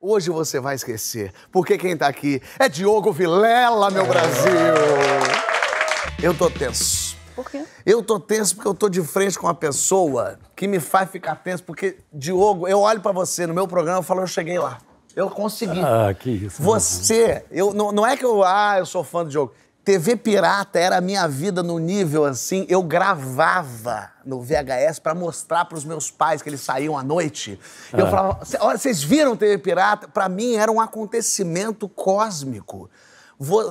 Hoje você vai esquecer, porque quem tá aqui é Diogo Vilela, meu Brasil. Eu tô tenso. Por quê? Eu tô tenso porque eu tô de frente com uma pessoa que me faz ficar tenso, porque, Diogo, eu olho para você no meu programa e falo, eu cheguei lá. Eu consegui. Ah, que isso. Você, eu, não, não é que eu, ah, eu sou fã do Diogo. TV pirata era a minha vida no nível assim, eu gravava no VHS para mostrar para os meus pais que eles saíam à noite. Ah. Eu é. falava, olha, vocês viram TV pirata? Para mim era um acontecimento cósmico.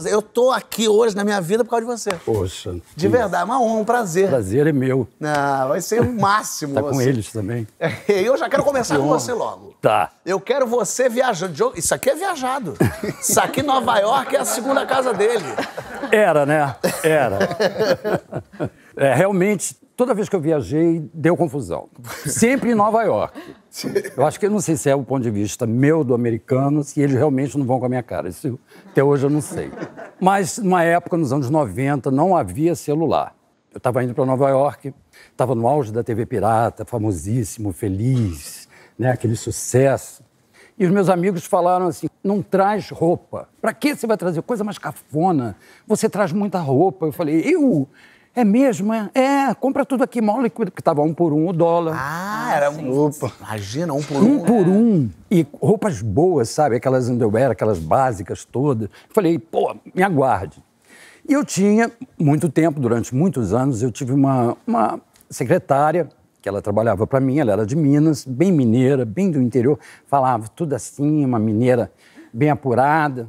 Eu tô aqui hoje na minha vida por causa de você. Poxa. De verdade, verdade, uma honra, um prazer. Prazer é meu. Não, vai ser o máximo. tá com eles também. Eu já quero começar que com você logo. Tá. Eu quero você viajando. Isso aqui é viajado. Isso aqui, Nova York, é a segunda casa dele. Era, né? Era. É, realmente, toda vez que eu viajei, deu confusão. Sempre em Nova York. Eu acho que eu não sei se é o ponto de vista meu do americano, se eles realmente não vão com a minha cara. Isso, até hoje eu não sei. Mas numa época, nos anos 90, não havia celular. Eu estava indo para Nova York, estava no auge da TV Pirata, famosíssimo, feliz, né, aquele sucesso. E os meus amigos falaram assim: não traz roupa. Para que você vai trazer coisa mais cafona? Você traz muita roupa. Eu falei: eu? É mesmo? É, é compra tudo aqui, mó liquido, porque estava um por um o dólar. Ah, ah era um. Opa. Imagina, um por um. Um por né? um. E roupas boas, sabe? Aquelas underwear, aquelas básicas todas. Eu falei: pô, me aguarde. E eu tinha muito tempo, durante muitos anos, eu tive uma, uma secretária que ela trabalhava para mim, ela era de Minas, bem mineira, bem do interior, falava tudo assim, uma mineira bem apurada.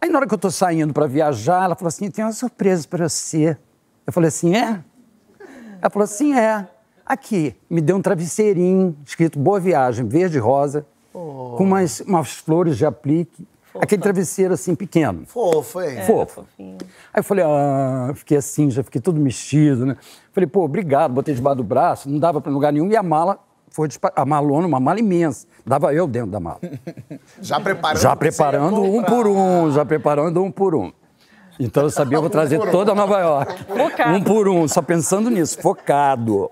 Aí na hora que eu estou saindo para viajar, ela falou assim: tem uma surpresa para você. Eu falei assim: é? Ela falou assim: é. Aqui, me deu um travesseirinho escrito Boa Viagem, verde e rosa, oh. com umas, umas flores de aplique. Fofa. Aquele travesseiro assim pequeno. Fofo, hein? É, Fofo. Aí eu falei, ah, fiquei assim, já fiquei todo mexido, né? Falei, pô, obrigado, botei debaixo do braço, não dava para lugar nenhum. E a mala foi a malona, uma mala imensa. Dava eu dentro da mala. já preparando? Já preparando um por um, já preparando um por um. Então eu sabia, eu vou trazer toda a Nova York. Focado. Um por um, só pensando nisso, focado.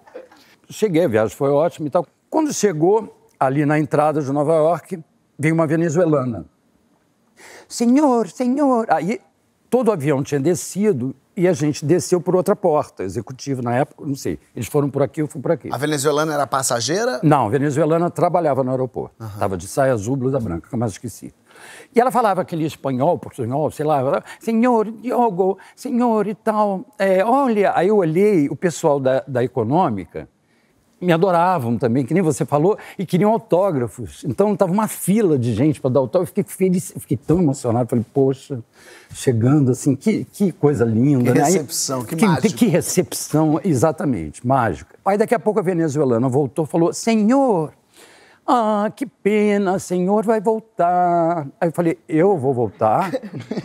Cheguei, a viagem foi ótima e tal. Quando chegou ali na entrada de Nova York, veio uma venezuelana. Senhor, senhor. Aí todo o avião tinha descido e a gente desceu por outra porta, executivo na época, não sei. Eles foram por aqui, eu fui por aqui. A venezuelana era passageira? Não, a venezuelana trabalhava no aeroporto. Estava de saia azul, blusa branca, que eu mais esqueci. E ela falava aquele espanhol, portunhol, sei lá, falava, senhor Diogo, senhor e tal. É, olha, aí eu olhei o pessoal da, da econômica, me adoravam também, que nem você falou, e queriam autógrafos. Então estava uma fila de gente para dar autógrafo. Eu fiquei feliz, fiquei tão emocionado. Falei, poxa, chegando assim, que, que coisa linda. Que né? recepção, Aí, que, que mágica. Que recepção, exatamente, mágica. Aí daqui a pouco a venezuelana voltou falou, senhor, ah, que pena, senhor vai voltar. Aí eu falei, eu vou voltar?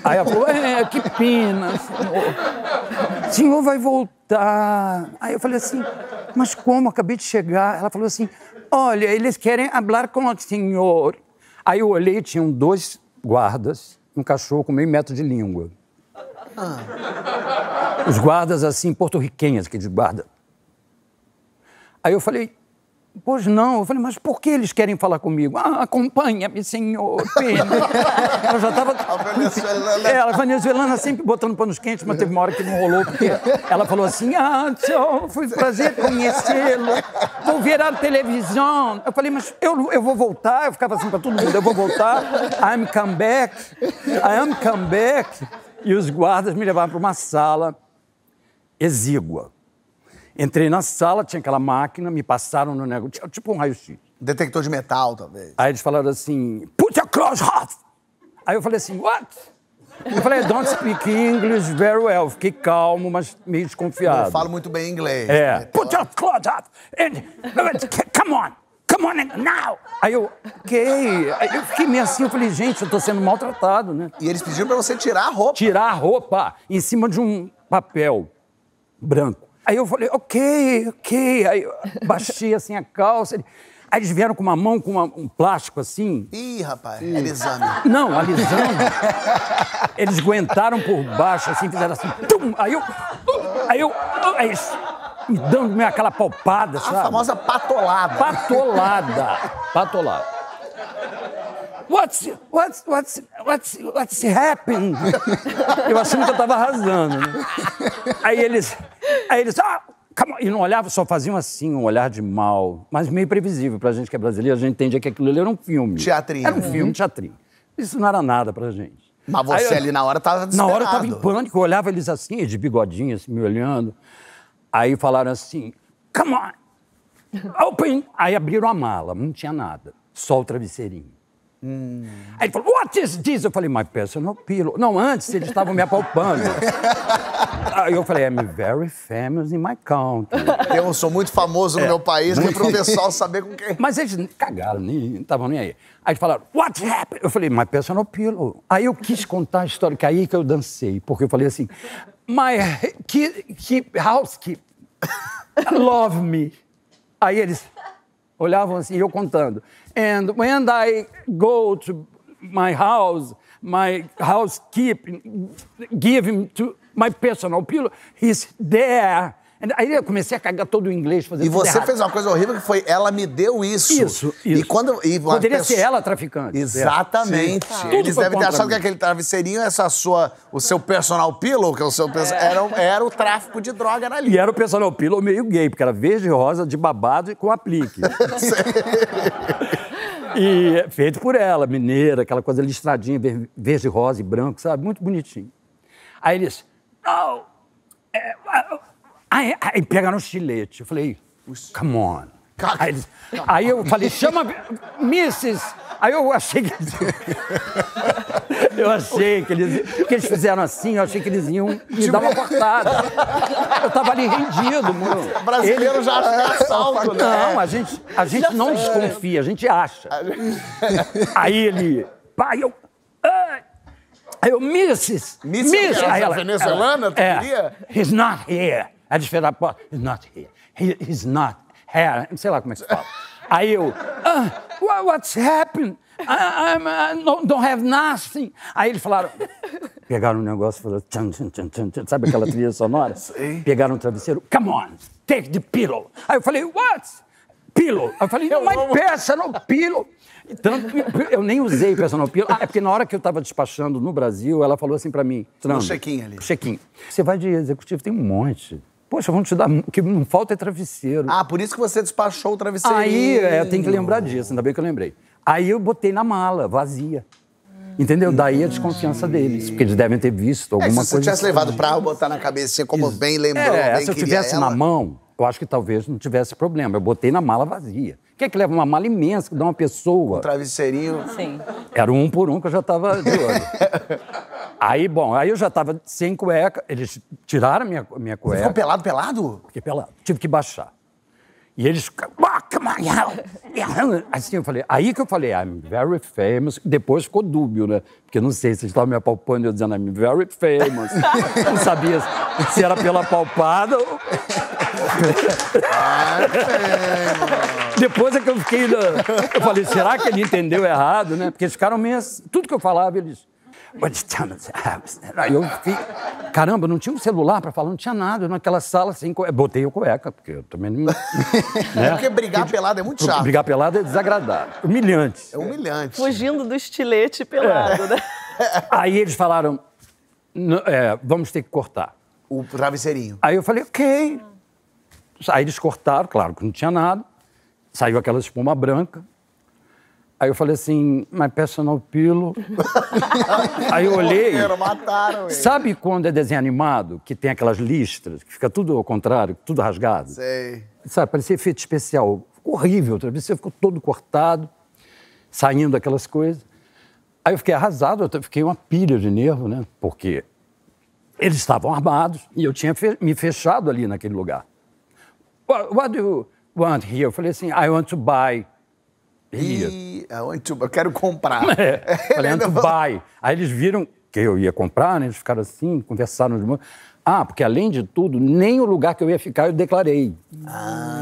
Aí ela falou, é, que pena, senhor senhor vai voltar. Aí eu falei assim, mas como? Acabei de chegar. Ela falou assim, olha, eles querem falar com o senhor. Aí eu olhei, tinham dois guardas, um cachorro com meio metro de língua. Ah. Os guardas assim, porto-riquenhas, que guarda. Aí eu falei, Pois não. Eu falei, mas por que eles querem falar comigo? Ah, acompanha-me, senhor ela já estava. Venezuelana. Ela, é, venezuelana, sempre botando panos quentes, mas teve uma hora que não rolou, porque ela falou assim: ah, senhor, foi um prazer conhecê-lo. Vou ver a televisão. Eu falei, mas eu, eu vou voltar. Eu ficava assim para todo mundo: eu vou voltar. I'm come back. I am come back. E os guardas me levaram para uma sala exígua Entrei na sala, tinha aquela máquina, me passaram no negócio, tipo um raio-x. Detector de metal, talvez. Aí eles falaram assim, put your clothes off! Aí eu falei assim, what? Eu falei, don't speak English very well. Fiquei calmo, mas meio desconfiado. Eu falo muito bem inglês. É. Put your clothes off! And, come on! Come on now! Aí eu, ok. Aí eu fiquei meio assim, eu falei, gente, eu tô sendo maltratado, né? E eles pediram pra você tirar a roupa. Tirar a roupa em cima de um papel branco. Aí eu falei, ok, ok. Aí eu baixei assim a calça. Ele... Aí eles vieram com uma mão com uma, um plástico assim. Ih, rapaz, hum. alisando. Não, alisando. eles aguentaram por baixo, assim, fizeram assim. Tum! Aí eu. Aí eu. Aí eles, me dando aquela palpada, sabe? A famosa patolada. Patolada. patolada. What's, what's, what's, what's, what's happened? eu achando que eu tava arrasando, né? Aí eles. Aí eles, ah, e não olhavam, só faziam assim, um olhar de mal. Mas meio previsível pra gente que é brasileiro, a gente entendia que aquilo ali era um filme. Teatrinho. Era um uhum. filme, uhum. teatrinho. Isso não era nada pra gente. Mas você eu, ali na hora tava desesperado. Na hora eu tava em pânico, eu olhava eles assim, de bigodinho, assim, me olhando. Aí falaram assim, come on, open. Aí abriram a mala, não tinha nada, só o travesseirinho. Hum. Aí ele falou, what is this? Eu falei, my personal pillow. Não, antes eles estavam me apalpando. Aí eu falei, é, I'm very famous in my country. Eu sou muito famoso é. no meu país, que é pro pessoal saber com quem. Mas eles cagaram, nem estavam nem aí. Aí eles falaram, what happened? Eu falei, my personal pillow. Aí eu quis contar a história, que é aí que eu dancei, porque eu falei assim, my housekeeper house keep, love me. Aí eles olhavam assim, eu contando. And when I go to my house, my housekeeping, give him to my personal pillow is there. Aí eu comecei a cagar todo o inglês fazendo E você fez uma coisa horrível que foi ela me deu isso. Isso, isso. E quando, e Poderia ser ela traficante. Exatamente. Eles devem ter achado mim. que aquele travesseirinho, essa sua, o seu personal pillow, que é o seu é. Era, era o tráfico de droga na linha. E era o personal pillow meio gay, porque era verde rosa, de babado e com aplique. e feito por ela, mineira, aquela coisa listradinha, verde, rosa e branco, sabe? Muito bonitinho. Aí eles Oh, eh, aí, aí pegaram um estilete. Eu falei, come on. Aí, aí eu falei, chama Mrs. Aí eu achei que eles... Eu achei que eles... eles fizeram assim, eu achei que eles iam me dar uma cortada. Eu tava ali rendido, mano. brasileiro Ele... já acha que é assalto, né? Não, a gente, a gente não sei. desconfia, a gente acha. Aí ele... Pai, eu... Aí Eu, Mrs. Mrs. Mrs. Ela, ela, venezuelana, ela, tu é, queria? He's not here. A desfez a porta. He's not here. He, he's not here. Não sei lá como é que se fala. Aí eu, ah, what's happened? I, I'm, I don't, don't have nothing. Aí eles falaram, pegaram um negócio e falaram, tchan, tchan, tchan, tchan, tchan. sabe aquela trilha sonora? Sim. Pegaram um travesseiro, come on, take the pillow. Aí eu falei, what? pilo. Eu falei, não, mas amo. personal pilo. E tanto que eu nem usei personal pilo. Ah, é porque na hora que eu estava despachando no Brasil, ela falou assim para mim... Um chequinho ali. Você vai de executivo, tem um monte. Poxa, vamos te dar. O que não falta é travesseiro. Ah, por isso que você despachou o travesseiro. Aí, é, eu tenho que lembrar disso, ainda bem que eu lembrei. Aí eu botei na mala, vazia. Entendeu? Daí a desconfiança deles, porque eles devem ter visto alguma é, se coisa. Se você tivesse levado pra botar na cabeça, como Isso. bem lembrou, é, bem se eu tivesse ela... na mão, eu acho que talvez não tivesse problema. Eu botei na mala vazia. O que é que leva uma mala imensa que dá uma pessoa? Um travesseirinho. Sim. Era um por um que eu já estava de olho. aí, bom, aí eu já estava sem cueca. Eles tiraram minha, minha cueca. Você ficou pelado, pelado? Fiquei pelado. Tive que baixar. E eles. Assim eu falei. Aí que eu falei, I'm very famous. Depois ficou dúbio, né? Porque não sei se eles estavam me apalpando e eu dizendo, I'm very famous. não sabia se era pela palpada ou. Ah, Depois é que eu fiquei. Na... Eu falei, será que ele entendeu errado, né? Porque eles ficaram meio. Tudo que eu falava, eles. Ah, né? Eu fiquei, caramba, não tinha um celular para falar, não tinha nada. Naquela sala, assim, botei o cueca, porque eu também não. Né? Porque brigar porque, pelado é muito chato. Brigar pelado é desagradável, humilhante. É humilhante. Fugindo do estilete pelado, é. né? Aí eles falaram: é, vamos ter que cortar. O travesseirinho. Aí eu falei: ok. Aí eles cortaram, claro que não tinha nada, saiu aquela espuma branca. Aí eu falei assim, mas personal pilo. aí eu olhei. Mataram ele. Sabe quando é desenho animado, que tem aquelas listras, que fica tudo ao contrário, tudo rasgado? Sei. Sabe, parecia efeito especial. Ficou horrível, outra vez você ficou todo cortado, saindo aquelas coisas. Aí eu fiquei arrasado, eu fiquei uma pilha de nervo, né? Porque eles estavam armados e eu tinha me fechado ali naquele lugar. What, what do you want here? Eu falei assim, I want to buy. E, to, eu quero comprar. É, falei, I want to buy. Aí eles viram que eu ia comprar, né? eles ficaram assim, conversaram. de Ah, porque além de tudo, nem o lugar que eu ia ficar eu declarei. Ah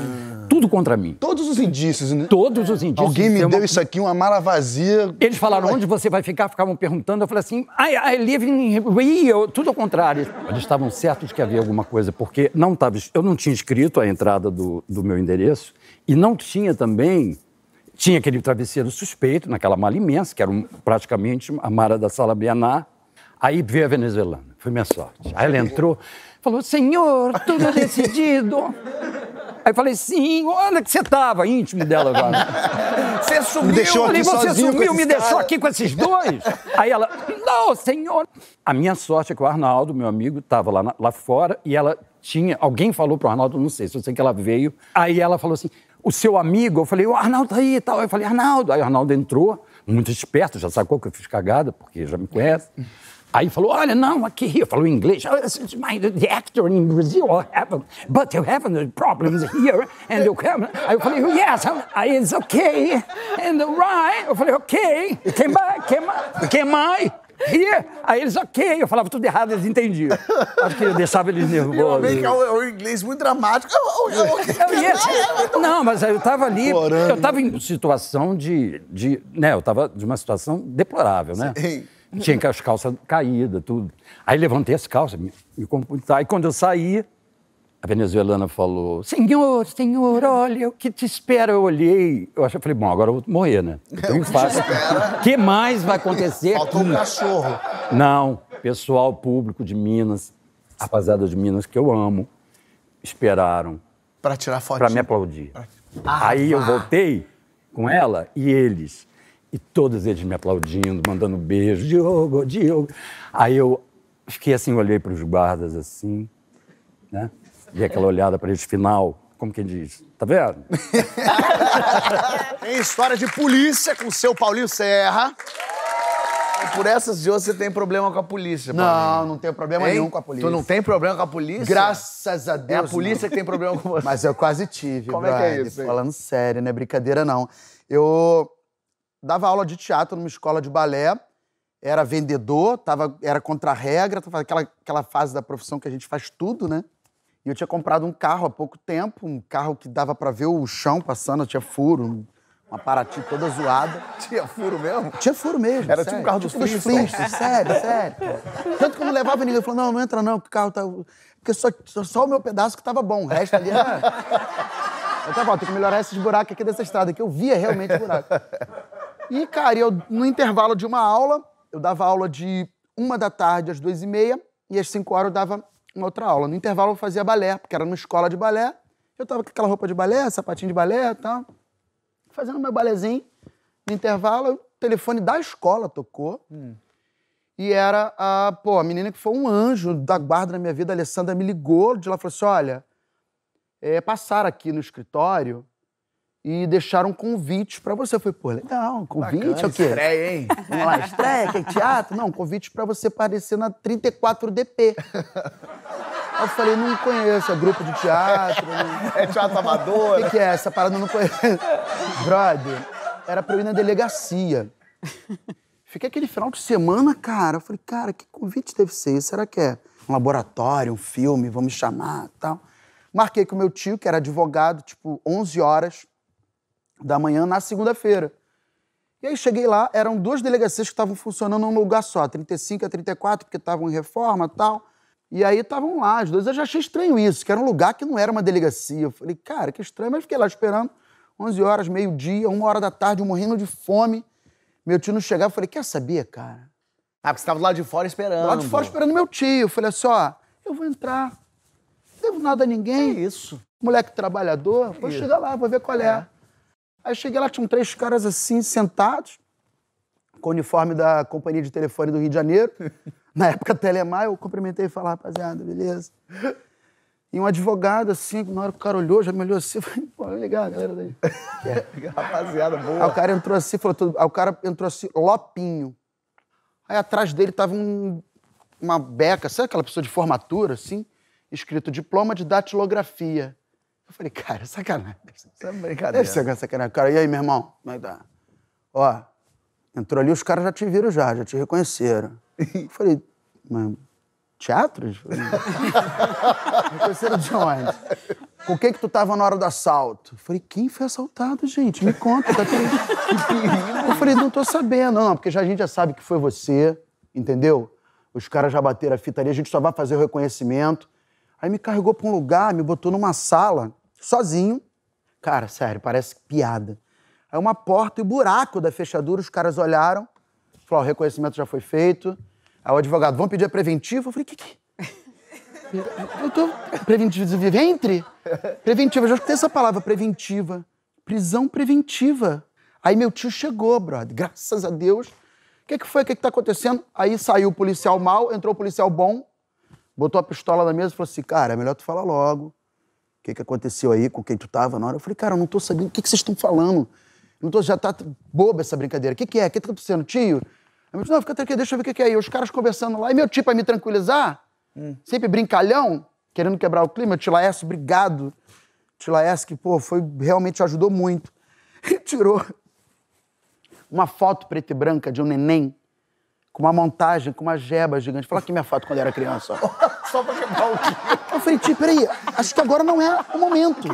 tudo contra mim. Todos os indícios, né? Todos os é. indícios. Alguém me é deu uma... isso aqui, uma mala vazia. Eles falaram, onde você vai ficar? Ficavam perguntando. Eu falei assim, I, I live in... eu... tudo ao contrário. Eles estavam certos que havia alguma coisa, porque não tava... eu não tinha escrito a entrada do, do meu endereço e não tinha também... Tinha aquele travesseiro suspeito, naquela mala imensa, que era um, praticamente a mala da Sala Bienar. Aí veio a venezuelana, foi minha sorte. Aí ela entrou, falou: Senhor, tudo decidido. Aí falei, sim, olha que você tava íntimo dela agora. Você sumiu, me deixou aqui falei, você sumiu, me deixou cara. aqui com esses dois? Aí ela, não, senhor. A minha sorte é que o Arnaldo, meu amigo, estava lá, lá fora e ela tinha. Alguém falou pro Arnaldo, não sei, só sei que ela veio. Aí ela falou assim: o seu amigo, eu falei, o Arnaldo tá aí e tal. Eu falei, Arnaldo. Aí o Arnaldo entrou, muito esperto, já sacou que eu fiz cagada, porque já me conhece. Aí falou, olha, não, aqui, eu falo inglês. Oh, it's my, the actor in Brazil, I oh, have, but you have problems here, and you come. Aí eu falei, oh, yes, I, it's okay, and right. Eu falei, ok, can I, can I, can I? Here? Aí eles, ok, eu falava tudo errado, eles entendiam. Acho que eu deixava eles nervosos. E o é, é um inglês muito dramático. Eu, eu, eu, eu, não, mas eu estava ali, eu estava em situação de, de, né, eu estava de uma situação deplorável, né? Sim tinha as calças caídas, tudo. Aí levantei as calças, me, me computar. E quando eu saí a venezuelana falou: Senhor, senhor, olha o que te espera. Eu olhei. Eu achei, falei: Bom, agora eu vou morrer, né? Eu faço. fácil. O que mais vai acontecer? Faltou um cachorro. Não, pessoal público de Minas, rapaziada de Minas que eu amo, esperaram. Para tirar foto? Para me aplaudir. Ah, Aí eu voltei com ela e eles. E todos eles me aplaudindo, mandando beijo, Diogo, Diogo. Aí eu fiquei assim, olhei para os guardas assim, né? Vi aquela olhada para eles final, como quem diz, tá vendo? tem história de polícia com o seu Paulinho Serra. E por essas de hoje você tem problema com a polícia, Paulinho. Não, não tenho problema nenhum com a polícia. Tu não tem problema com a polícia? Graças a Deus. É a polícia não. que tem problema com você. Mas eu quase tive, Como brother. é que é isso? Hein? Falando sério, não é brincadeira, não. Eu dava aula de teatro numa escola de balé, era vendedor, tava, era contra a regra, tava aquela, aquela fase da profissão que a gente faz tudo, né? E eu tinha comprado um carro há pouco tempo, um carro que dava para ver o chão passando, tinha furo, uma Paraty toda zoada. Tinha furo mesmo? Tinha furo mesmo. Era tipo sério. tipo um carro tipo dos Flintstones. sério, sério. Tanto que eu não levava ninguém. Eu falava, não, não entra não, que o carro tá... Porque só, só, só, o meu pedaço que tava bom, o resto ali era... Eu tava, ó, tem que melhorar esses buracos aqui dessa estrada, que eu via realmente buraco. E, cara, eu, no intervalo de uma aula, eu dava aula de uma da tarde às duas e meia, e às cinco horas eu dava uma outra aula. No intervalo eu fazia balé, porque era numa escola de balé. Eu tava com aquela roupa de balé, sapatinho de balé e tal. Fazendo meu balézinho. No intervalo, o telefone da escola tocou. Hum. E era a, pô, a menina que foi um anjo da guarda na minha vida, a Alessandra, me ligou de lá e falou assim: olha, é, passaram aqui no escritório e deixaram convites para você. Eu falei, pô, legal, convite Bacana, o quê? Estreia, hein? Vamos lá, estreia, que é teatro? Não, convite para você aparecer na 34DP. eu falei, não conheço, é grupo de teatro. É teatro amador. O que, que, é essa parada? Eu não conheço. Brother, era pra eu ir na delegacia. Fiquei aquele final de semana, cara. Eu falei, cara, que convite deve ser isso? Será que é um laboratório, um filme, vamos chamar tal? Marquei com meu tio, que era advogado, tipo, 11 horas da manhã na segunda-feira. E aí cheguei lá, eram duas delegacias que estavam funcionando num lugar só, 35 a 34, porque estavam em reforma e tal. E aí estavam lá as duas. Eu já achei estranho isso, que era um lugar que não era uma delegacia. Eu falei, cara, que estranho. Mas fiquei lá esperando 11 horas, meio-dia, uma hora da tarde, morrendo de fome. Meu tio não chegava. Eu falei, quer saber, cara? Ah, porque você estava do lado de fora esperando. Do lado de fora esperando meu tio. Eu falei assim, ó, eu vou entrar. Não devo nada a ninguém. É isso. Moleque trabalhador, vou chegar lá, vou ver qual é. é. Aí cheguei lá, tinham três caras assim, sentados, com o uniforme da companhia de telefone do Rio de Janeiro. Na época, Telemar, eu cumprimentei e falei, rapaziada, beleza? E um advogado, assim, na hora que o cara olhou, já me olhou assim, falei, pô, legal, galera daí. É. Rapaziada, boa. Aí o cara entrou assim, falou tudo. Aí o cara entrou assim, Lopinho. Aí atrás dele tava um, uma beca, sabe aquela pessoa de formatura, assim? Escrito diploma de datilografia. Eu falei, cara, sacanagem. Isso é brincadeira. Deve ser sacanagem. Cara, e aí, meu irmão? Como é que tá? Ó, entrou ali, os caras já te viram já, já te reconheceram. Eu falei, mas teatros? Reconheceram de onde? Com quem que tu tava na hora do assalto? Eu falei, quem foi assaltado, gente? Me conta. Tá Eu falei, não tô sabendo. Não, não, porque já, a gente já sabe que foi você, entendeu? Os caras já bateram a fita ali, a gente só vai fazer o reconhecimento. Aí me carregou pra um lugar, me botou numa sala sozinho. Cara, sério, parece piada. Aí uma porta e um buraco da fechadura, os caras olharam, falaram, o reconhecimento já foi feito. Aí o advogado, vamos pedir a preventiva? Eu falei, o que que... Eu tô... Preventiva de ventre? Preventiva, eu já escutei essa palavra, preventiva. Prisão preventiva. Aí meu tio chegou, brother, graças a Deus. O que, que foi? O que, que tá acontecendo? Aí saiu o policial mal, entrou o policial bom, botou a pistola na mesa e falou assim: cara, é melhor tu falar logo que, que aconteceu aí, com quem tu tava na hora. Eu falei, cara, eu não tô sabendo o que, que vocês estão falando. Não tô, já tá boba essa brincadeira. O que, que é? O que tá acontecendo? Tio? Eu disse, não, fica tranquilo, deixa eu ver o que, é. E os caras conversando lá, e meu tio pra me tranquilizar, hum. sempre brincalhão, querendo quebrar o clima. Tio Laércio, obrigado. Tio Laércio, que, pô, foi, realmente ajudou muito. tirou uma foto preta e branca de um neném com uma montagem, com uma jeba gigante. Fala aqui minha foto quando eu era criança. Ó só pra quebrar o dia. Eu falei, tio, peraí, acho que agora não é o momento.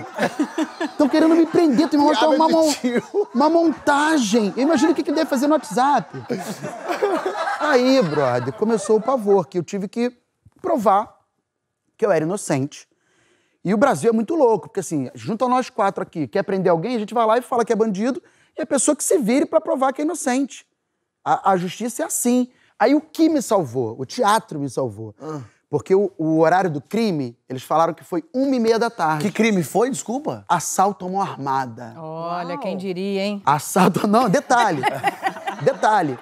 Estão querendo me prender, tem me mostrar uma, uma montagem. Eu imagino o que, que deve fazer no WhatsApp. Aí, brother, começou o pavor, que eu tive que provar que eu era inocente. E o Brasil é muito louco, porque assim, a nós quatro aqui, quer prender alguém, a gente vai lá e fala que é bandido, e a pessoa que se vire para provar que é inocente. A, a, justiça é assim. Aí o que me salvou? O teatro me salvou. Ah. Porque o, o, horário do crime, eles falaram que foi uma e meia da tarde. Que crime foi, desculpa? Assalto a mão armada. Olha, Uau. quem diria, hein? Assalto. Não, detalhe. detalhe.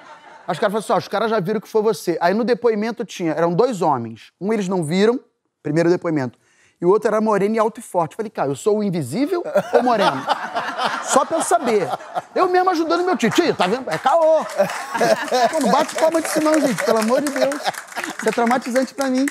Os caras falaram assim: ó, os caras já viram que foi você. Aí no depoimento tinha, eram dois homens. Um eles não viram, primeiro depoimento. E o outro era moreno e alto e forte. falei, cara, eu sou o invisível ou moreno? Só pra eu saber. Eu mesmo ajudando meu tio. Tio, tá vendo? É caô. não bate palma disso não, gente. Pelo amor de Deus. Isso é traumatizante pra mim.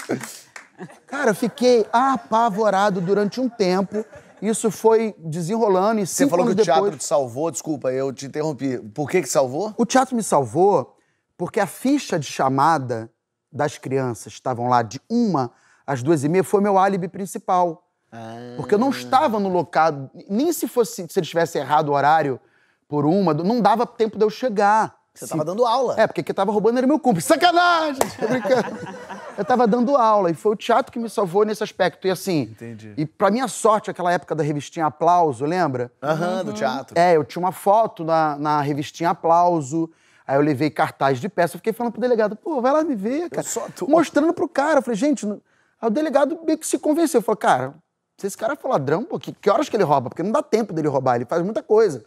Cara, eu fiquei apavorado durante um tempo. Isso foi desenrolando e Você falou que o teatro te salvou, desculpa, eu te interrompi. Por que que salvou? O teatro me salvou porque a ficha de chamada das crianças, estavam lá de uma às duas e meia, foi meu álibi principal. Ah. Porque eu não ah. estava no local, nem se fosse se eles tivessem errado o horário por uma, não dava tempo de eu chegar. Você estava dando aula. É, porque quem estava roubando era meu cúmplice. Sacanagem! Tô brincando. eu estava dando aula e foi o teatro que me salvou nesse aspecto. E assim. Entendi. E pra minha sorte, aquela época da revistinha Aplauso, lembra? Aham, uhum. do teatro. É, eu tinha uma foto na, na revistinha Aplauso. Aí eu levei cartaz de peça, fiquei falando pro delegado, pô, vai lá me ver, cara. Eu só tô... Mostrando pro cara. Eu falei, gente. Aí o delegado meio que se convenceu. Falou, cara, se esse cara for ladrão, pô, que, que horas que ele rouba? Porque não dá tempo dele roubar, ele faz muita coisa.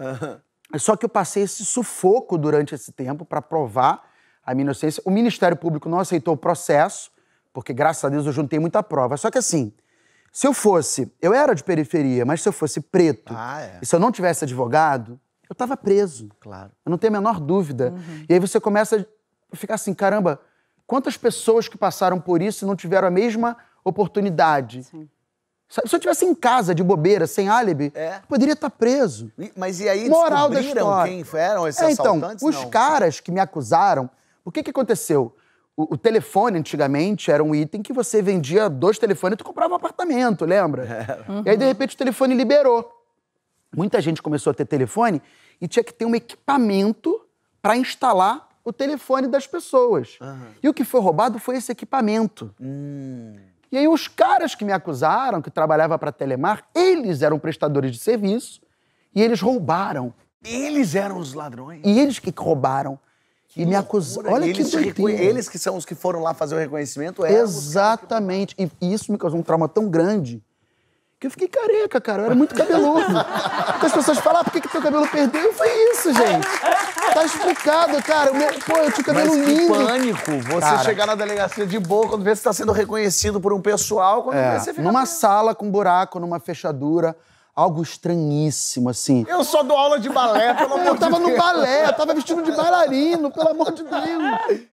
Uhum. Só que eu passei esse sufoco durante esse tempo para provar a minha inocência. O Ministério Público não aceitou o processo, porque graças a Deus eu juntei muita prova. Só que assim, se eu fosse, eu era de periferia, mas se eu fosse preto, ah, é. e se eu não tivesse advogado, eu tava preso. Claro. Eu não tenho a menor dúvida. Uhum. E aí você começa a ficar assim, caramba, quantas pessoas que passaram por isso e não tiveram a mesma oportunidade? Sim. Se eu estivesse em casa de bobeira, sem álibi, é. poderia estar tá preso. E, mas e aí Moral descobriram da história. quem eram esses é, então, assaltantes? Os não. caras que me acusaram, o que, que aconteceu? O, o, telefone, antigamente, era um item que você vendia dois telefones e tu comprava um apartamento, lembra? É. Uhum. E aí, de repente, o telefone liberou. Muita gente começou a ter telefone e tinha que ter um equipamento para instalar o telefone das pessoas. Uhum. E o que foi roubado foi esse equipamento. Hum. E aí os caras que me acusaram, que trabalhava para Telemar, eles eram prestadores de serviço e eles roubaram. Eles eram os ladrões. E eles que roubaram. Que e me acusaram. Olha eles que doideira. Recu... Eles que são os que foram lá fazer o reconhecimento. Exatamente. Que... E isso me causou um trauma tão grande porque eu fiquei careca, cara. Eu era muito cabeludo. Então as pessoas falam, ah, por que, que teu cabelo perdeu? Foi isso, gente. Tá explicado, cara. Meu, pô, eu tinha o cabelo Mas que pânico você Cara. chegar na delegacia de boa quando vê se tá sendo reconhecido por um pessoal, quando é, vê você fica... numa sala com buraco, numa fechadura, algo estranhíssimo, assim. Eu só dou aula de balé, pelo amor Eu tava no balé, eu tava vestido de bailarino, pelo amor de Deus.